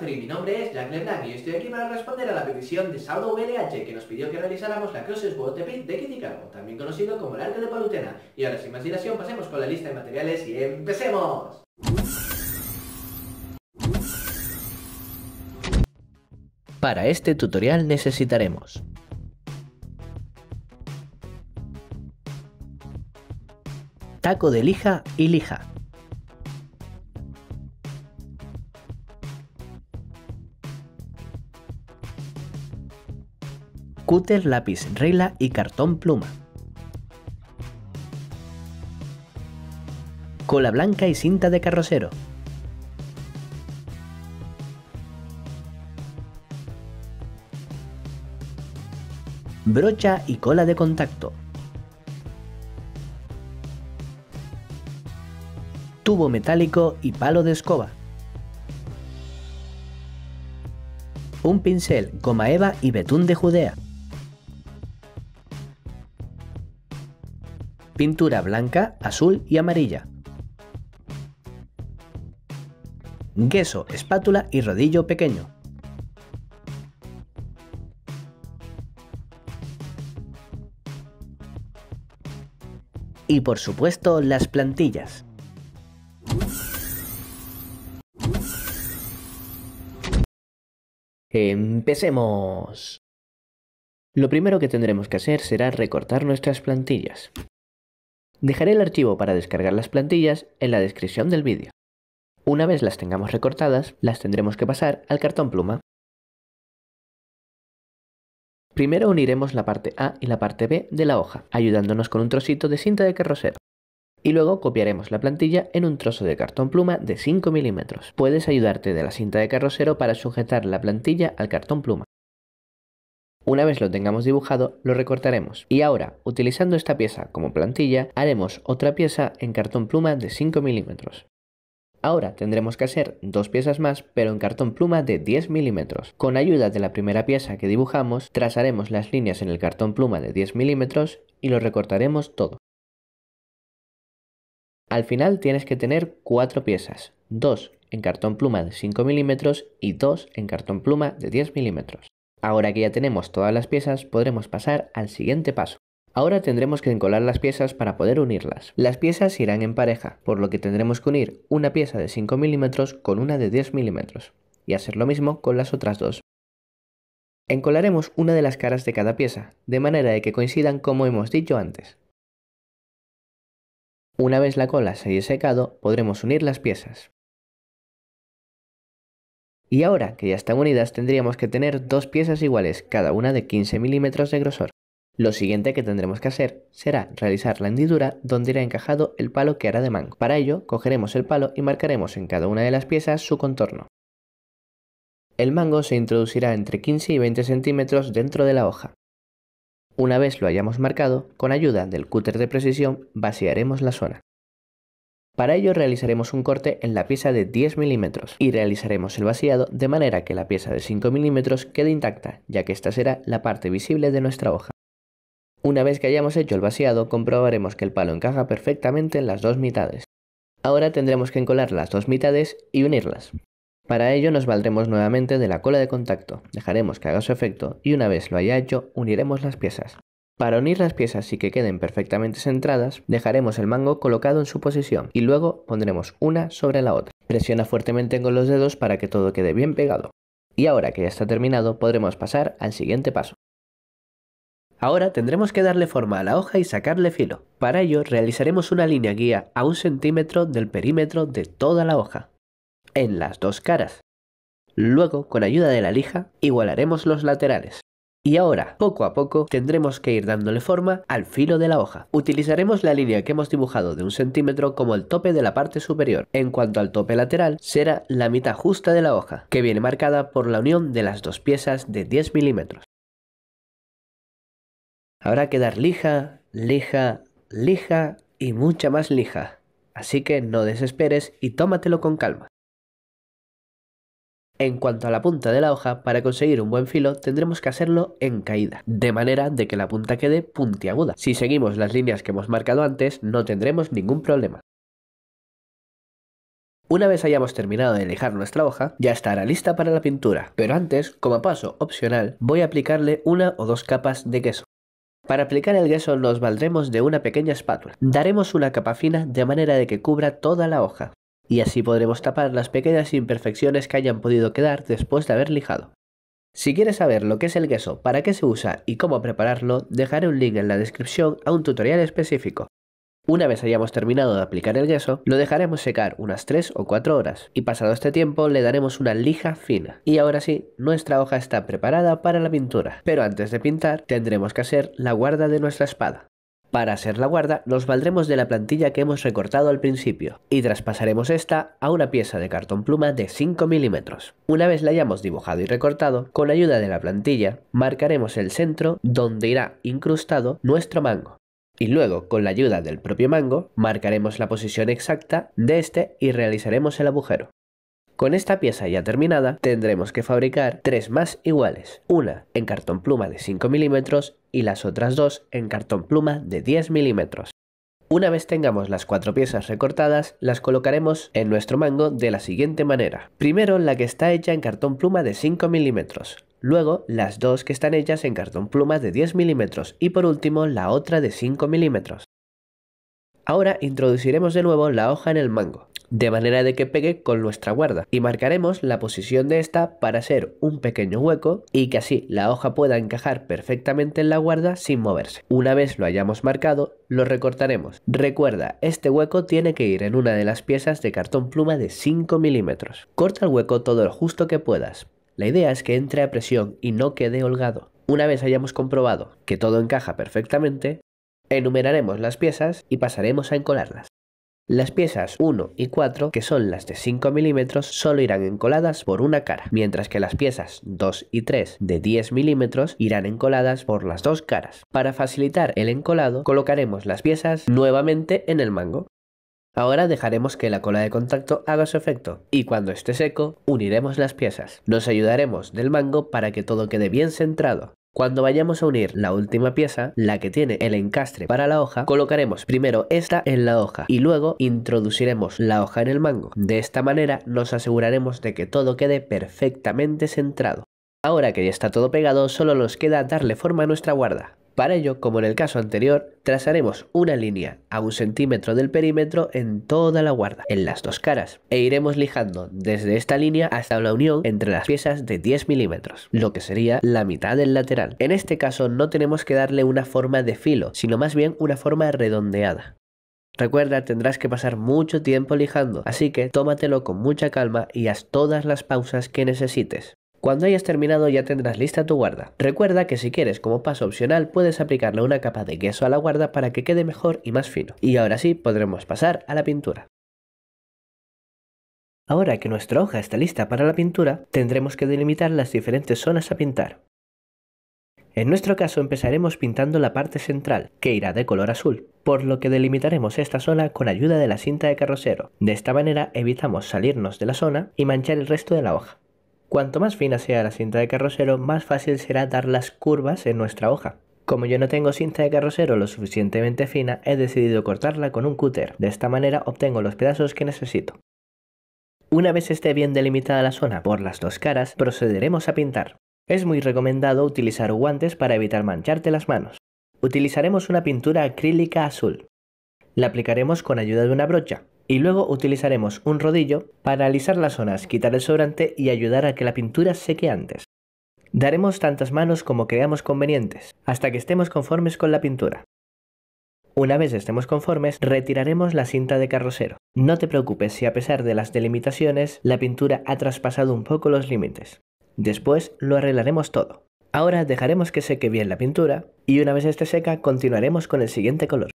mi nombre es Jack LeBlanc y estoy aquí para responder a la petición de Saudo VLH que nos pidió que realizáramos la Crosses World de Kitty también conocido como el Arte de Palutena. Y ahora sin más dilación pasemos con la lista de materiales y empecemos. Para este tutorial necesitaremos Taco de lija y lija cúter, lápiz, regla y cartón pluma. Cola blanca y cinta de carrocero. Brocha y cola de contacto. Tubo metálico y palo de escoba. un pincel, goma eva y betún de Judea. pintura blanca, azul y amarilla. Gueso, espátula y rodillo pequeño. Y por supuesto las plantillas. ¡Empecemos! Lo primero que tendremos que hacer será recortar nuestras plantillas. Dejaré el archivo para descargar las plantillas en la descripción del vídeo. Una vez las tengamos recortadas, las tendremos que pasar al cartón pluma. Primero uniremos la parte A y la parte B de la hoja, ayudándonos con un trocito de cinta de carrocero. Y luego copiaremos la plantilla en un trozo de cartón pluma de 5 milímetros. Puedes ayudarte de la cinta de carrocero para sujetar la plantilla al cartón pluma. Una vez lo tengamos dibujado, lo recortaremos. Y ahora, utilizando esta pieza como plantilla, haremos otra pieza en cartón pluma de 5 milímetros. Ahora tendremos que hacer dos piezas más, pero en cartón pluma de 10 milímetros. Con ayuda de la primera pieza que dibujamos, trazaremos las líneas en el cartón pluma de 10 milímetros y lo recortaremos todo. Al final tienes que tener cuatro piezas, dos en cartón pluma de 5 milímetros y dos en cartón pluma de 10 milímetros. Ahora que ya tenemos todas las piezas, podremos pasar al siguiente paso. Ahora tendremos que encolar las piezas para poder unirlas. Las piezas irán en pareja, por lo que tendremos que unir una pieza de 5 milímetros con una de 10 milímetros, y hacer lo mismo con las otras dos. Encolaremos una de las caras de cada pieza, de manera de que coincidan como hemos dicho antes. Una vez la cola se haya secado, podremos unir las piezas. Y ahora que ya están unidas tendríamos que tener dos piezas iguales, cada una de 15 milímetros de grosor. Lo siguiente que tendremos que hacer será realizar la hendidura donde irá encajado el palo que hará de mango. Para ello, cogeremos el palo y marcaremos en cada una de las piezas su contorno. El mango se introducirá entre 15 y 20 centímetros dentro de la hoja. Una vez lo hayamos marcado, con ayuda del cúter de precisión vaciaremos la zona. Para ello realizaremos un corte en la pieza de 10 milímetros y realizaremos el vaciado de manera que la pieza de 5 milímetros quede intacta, ya que esta será la parte visible de nuestra hoja. Una vez que hayamos hecho el vaciado, comprobaremos que el palo encaja perfectamente en las dos mitades. Ahora tendremos que encolar las dos mitades y unirlas. Para ello nos valdremos nuevamente de la cola de contacto, dejaremos que haga su efecto y una vez lo haya hecho, uniremos las piezas. Para unir las piezas y que queden perfectamente centradas, dejaremos el mango colocado en su posición y luego pondremos una sobre la otra. Presiona fuertemente con los dedos para que todo quede bien pegado. Y ahora que ya está terminado, podremos pasar al siguiente paso. Ahora tendremos que darle forma a la hoja y sacarle filo. Para ello realizaremos una línea guía a un centímetro del perímetro de toda la hoja, en las dos caras. Luego, con ayuda de la lija, igualaremos los laterales. Y ahora, poco a poco, tendremos que ir dándole forma al filo de la hoja. Utilizaremos la línea que hemos dibujado de un centímetro como el tope de la parte superior. En cuanto al tope lateral, será la mitad justa de la hoja, que viene marcada por la unión de las dos piezas de 10 milímetros. Habrá que dar lija, lija, lija y mucha más lija. Así que no desesperes y tómatelo con calma. En cuanto a la punta de la hoja, para conseguir un buen filo tendremos que hacerlo en caída, de manera de que la punta quede puntiaguda. Si seguimos las líneas que hemos marcado antes, no tendremos ningún problema. Una vez hayamos terminado de lijar nuestra hoja, ya estará lista para la pintura, pero antes, como paso opcional, voy a aplicarle una o dos capas de queso. Para aplicar el queso nos valdremos de una pequeña espátula. Daremos una capa fina de manera de que cubra toda la hoja y así podremos tapar las pequeñas imperfecciones que hayan podido quedar después de haber lijado. Si quieres saber lo que es el queso, para qué se usa y cómo prepararlo, dejaré un link en la descripción a un tutorial específico. Una vez hayamos terminado de aplicar el queso, lo dejaremos secar unas 3 o 4 horas y pasado este tiempo le daremos una lija fina. Y ahora sí, nuestra hoja está preparada para la pintura, pero antes de pintar tendremos que hacer la guarda de nuestra espada. Para hacer la guarda nos valdremos de la plantilla que hemos recortado al principio y traspasaremos esta a una pieza de cartón pluma de 5 milímetros. Una vez la hayamos dibujado y recortado, con la ayuda de la plantilla marcaremos el centro donde irá incrustado nuestro mango. Y luego, con la ayuda del propio mango, marcaremos la posición exacta de este y realizaremos el agujero. Con esta pieza ya terminada, tendremos que fabricar tres más iguales, una en cartón pluma de 5 milímetros y las otras dos en cartón pluma de 10 milímetros. Una vez tengamos las cuatro piezas recortadas, las colocaremos en nuestro mango de la siguiente manera. Primero la que está hecha en cartón pluma de 5 milímetros, luego las dos que están hechas en cartón pluma de 10 milímetros y por último la otra de 5 milímetros. Ahora introduciremos de nuevo la hoja en el mango de manera de que pegue con nuestra guarda y marcaremos la posición de esta para hacer un pequeño hueco y que así la hoja pueda encajar perfectamente en la guarda sin moverse. Una vez lo hayamos marcado, lo recortaremos. Recuerda, este hueco tiene que ir en una de las piezas de cartón pluma de 5 milímetros. Corta el hueco todo lo justo que puedas. La idea es que entre a presión y no quede holgado. Una vez hayamos comprobado que todo encaja perfectamente, enumeraremos las piezas y pasaremos a encolarlas. Las piezas 1 y 4, que son las de 5 milímetros, solo irán encoladas por una cara, mientras que las piezas 2 y 3 de 10 milímetros irán encoladas por las dos caras. Para facilitar el encolado, colocaremos las piezas nuevamente en el mango. Ahora dejaremos que la cola de contacto haga su efecto y cuando esté seco uniremos las piezas. Nos ayudaremos del mango para que todo quede bien centrado. Cuando vayamos a unir la última pieza, la que tiene el encastre para la hoja, colocaremos primero esta en la hoja y luego introduciremos la hoja en el mango. De esta manera nos aseguraremos de que todo quede perfectamente centrado. Ahora que ya está todo pegado, solo nos queda darle forma a nuestra guarda. Para ello, como en el caso anterior, trazaremos una línea a un centímetro del perímetro en toda la guarda, en las dos caras, e iremos lijando desde esta línea hasta la unión entre las piezas de 10 milímetros, lo que sería la mitad del lateral. En este caso no tenemos que darle una forma de filo, sino más bien una forma redondeada. Recuerda, tendrás que pasar mucho tiempo lijando, así que tómatelo con mucha calma y haz todas las pausas que necesites. Cuando hayas terminado ya tendrás lista tu guarda. Recuerda que si quieres como paso opcional puedes aplicarle una capa de queso a la guarda para que quede mejor y más fino. Y ahora sí podremos pasar a la pintura. Ahora que nuestra hoja está lista para la pintura, tendremos que delimitar las diferentes zonas a pintar. En nuestro caso empezaremos pintando la parte central, que irá de color azul, por lo que delimitaremos esta zona con ayuda de la cinta de carrocero. De esta manera evitamos salirnos de la zona y manchar el resto de la hoja. Cuanto más fina sea la cinta de carrocero, más fácil será dar las curvas en nuestra hoja. Como yo no tengo cinta de carrocero lo suficientemente fina, he decidido cortarla con un cúter. De esta manera obtengo los pedazos que necesito. Una vez esté bien delimitada la zona por las dos caras, procederemos a pintar. Es muy recomendado utilizar guantes para evitar mancharte las manos. Utilizaremos una pintura acrílica azul. La aplicaremos con ayuda de una brocha y luego utilizaremos un rodillo para alisar las zonas, quitar el sobrante y ayudar a que la pintura seque antes. Daremos tantas manos como creamos convenientes, hasta que estemos conformes con la pintura. Una vez estemos conformes, retiraremos la cinta de carrocero. No te preocupes si a pesar de las delimitaciones, la pintura ha traspasado un poco los límites. Después lo arreglaremos todo. Ahora dejaremos que seque bien la pintura y una vez esté seca continuaremos con el siguiente color.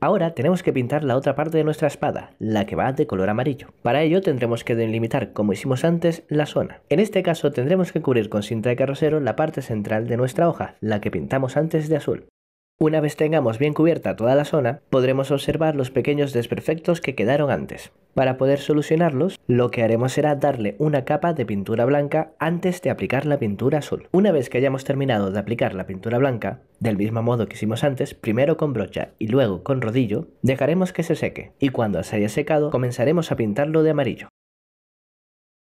Ahora tenemos que pintar la otra parte de nuestra espada, la que va de color amarillo. Para ello tendremos que delimitar, como hicimos antes, la zona. En este caso tendremos que cubrir con cinta de carrocero la parte central de nuestra hoja, la que pintamos antes de azul. Una vez tengamos bien cubierta toda la zona, podremos observar los pequeños desperfectos que quedaron antes. Para poder solucionarlos, lo que haremos será darle una capa de pintura blanca antes de aplicar la pintura azul. Una vez que hayamos terminado de aplicar la pintura blanca, del mismo modo que hicimos antes, primero con brocha y luego con rodillo, dejaremos que se seque, y cuando se haya secado comenzaremos a pintarlo de amarillo.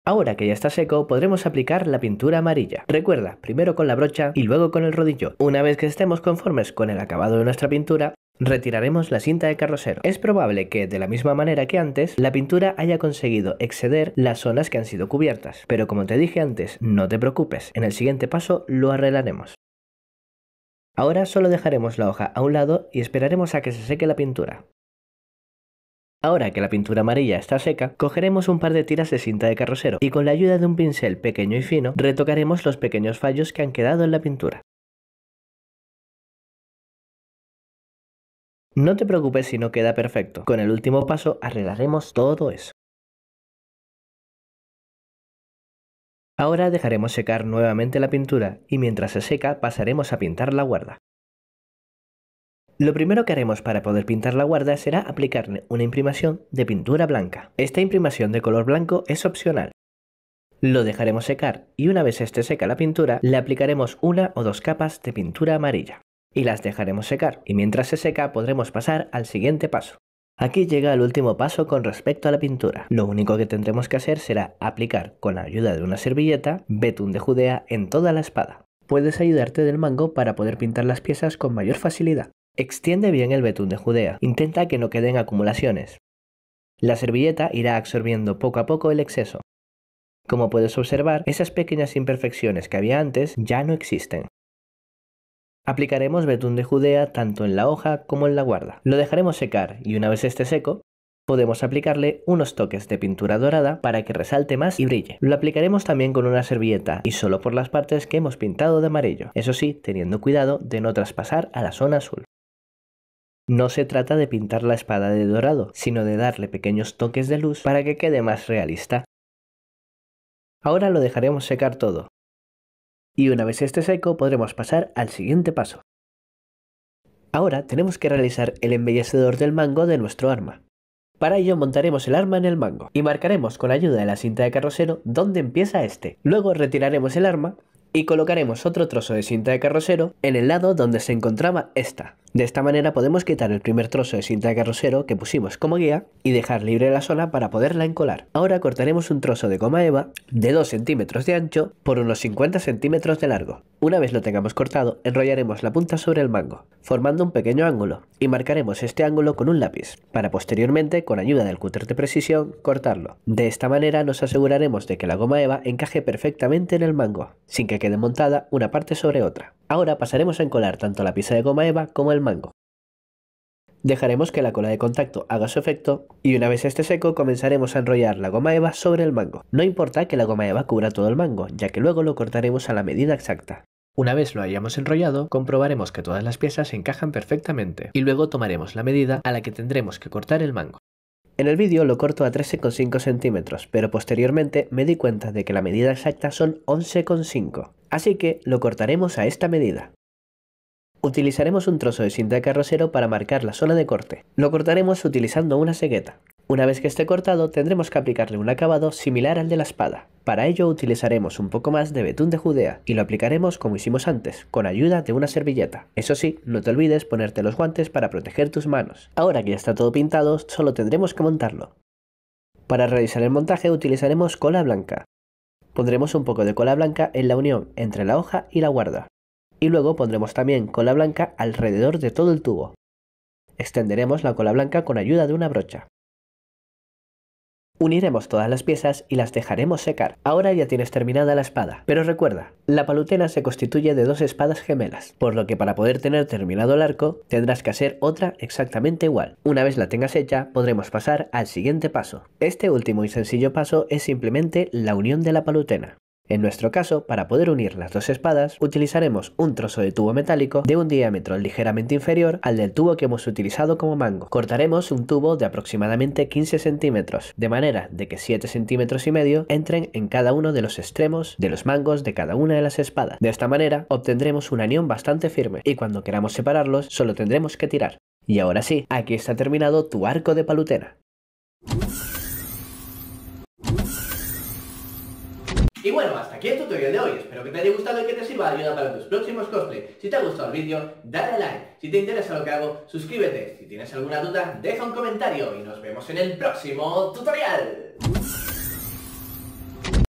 Ahora que ya está seco, podremos aplicar la pintura amarilla. Recuerda, primero con la brocha y luego con el rodillo. Una vez que estemos conformes con el acabado de nuestra pintura, Retiraremos la cinta de carrosero. Es probable que, de la misma manera que antes, la pintura haya conseguido exceder las zonas que han sido cubiertas, pero como te dije antes, no te preocupes, en el siguiente paso lo arreglaremos. Ahora solo dejaremos la hoja a un lado y esperaremos a que se seque la pintura. Ahora que la pintura amarilla está seca, cogeremos un par de tiras de cinta de carrocero y con la ayuda de un pincel pequeño y fino, retocaremos los pequeños fallos que han quedado en la pintura. No te preocupes si no queda perfecto, con el último paso arreglaremos todo eso. Ahora dejaremos secar nuevamente la pintura y mientras se seca pasaremos a pintar la guarda. Lo primero que haremos para poder pintar la guarda será aplicarle una imprimación de pintura blanca. Esta imprimación de color blanco es opcional. Lo dejaremos secar y una vez esté seca la pintura, le aplicaremos una o dos capas de pintura amarilla y las dejaremos secar y mientras se seca podremos pasar al siguiente paso. Aquí llega el último paso con respecto a la pintura. Lo único que tendremos que hacer será aplicar con la ayuda de una servilleta betún de Judea en toda la espada. Puedes ayudarte del mango para poder pintar las piezas con mayor facilidad. Extiende bien el betún de Judea. Intenta que no queden acumulaciones. La servilleta irá absorbiendo poco a poco el exceso. Como puedes observar, esas pequeñas imperfecciones que había antes ya no existen. Aplicaremos betún de Judea tanto en la hoja como en la guarda. Lo dejaremos secar y una vez esté seco, podemos aplicarle unos toques de pintura dorada para que resalte más y brille. Lo aplicaremos también con una servilleta y solo por las partes que hemos pintado de amarillo, eso sí, teniendo cuidado de no traspasar a la zona azul. No se trata de pintar la espada de dorado, sino de darle pequeños toques de luz para que quede más realista. Ahora lo dejaremos secar todo. Y una vez esté seco podremos pasar al siguiente paso. Ahora tenemos que realizar el embellecedor del mango de nuestro arma. Para ello montaremos el arma en el mango y marcaremos con ayuda de la cinta de carrocero donde empieza este. Luego retiraremos el arma y colocaremos otro trozo de cinta de carrocero en el lado donde se encontraba esta. De esta manera podemos quitar el primer trozo de cinta de carrocero que pusimos como guía y dejar libre la zona para poderla encolar. Ahora cortaremos un trozo de goma eva de 2 centímetros de ancho por unos 50 centímetros de largo. Una vez lo tengamos cortado, enrollaremos la punta sobre el mango, formando un pequeño ángulo, y marcaremos este ángulo con un lápiz, para posteriormente, con ayuda del cúter de precisión, cortarlo. De esta manera nos aseguraremos de que la goma eva encaje perfectamente en el mango, sin que quede montada una parte sobre otra. Ahora pasaremos a encolar tanto la pieza de goma eva como el mango. Dejaremos que la cola de contacto haga su efecto y una vez esté seco comenzaremos a enrollar la goma eva sobre el mango. No importa que la goma eva cubra todo el mango, ya que luego lo cortaremos a la medida exacta. Una vez lo hayamos enrollado, comprobaremos que todas las piezas encajan perfectamente y luego tomaremos la medida a la que tendremos que cortar el mango. En el vídeo lo corto a 13,5 centímetros, pero posteriormente me di cuenta de que la medida exacta son 11,5, así que lo cortaremos a esta medida. Utilizaremos un trozo de cinta carrosero carrocero para marcar la zona de corte. Lo cortaremos utilizando una cegueta. Una vez que esté cortado tendremos que aplicarle un acabado similar al de la espada. Para ello utilizaremos un poco más de betún de judea y lo aplicaremos como hicimos antes, con ayuda de una servilleta. Eso sí, no te olvides ponerte los guantes para proteger tus manos. Ahora que ya está todo pintado, solo tendremos que montarlo. Para realizar el montaje utilizaremos cola blanca. Pondremos un poco de cola blanca en la unión entre la hoja y la guarda. Y luego pondremos también cola blanca alrededor de todo el tubo. Extenderemos la cola blanca con ayuda de una brocha. Uniremos todas las piezas y las dejaremos secar. Ahora ya tienes terminada la espada. Pero recuerda, la palutena se constituye de dos espadas gemelas, por lo que para poder tener terminado el arco, tendrás que hacer otra exactamente igual. Una vez la tengas hecha, podremos pasar al siguiente paso. Este último y sencillo paso es simplemente la unión de la palutena. En nuestro caso, para poder unir las dos espadas, utilizaremos un trozo de tubo metálico de un diámetro ligeramente inferior al del tubo que hemos utilizado como mango. Cortaremos un tubo de aproximadamente 15 centímetros, de manera de que 7 centímetros y medio entren en cada uno de los extremos de los mangos de cada una de las espadas. De esta manera, obtendremos un anión bastante firme, y cuando queramos separarlos, solo tendremos que tirar. Y ahora sí, aquí está terminado tu arco de palutena. Y bueno, hasta aquí el tutorial de hoy. Espero que te haya gustado y que te sirva de ayuda para tus próximos cosplay. Si te ha gustado el vídeo, dale like. Si te interesa lo que hago, suscríbete. Si tienes alguna duda, deja un comentario y nos vemos en el próximo tutorial.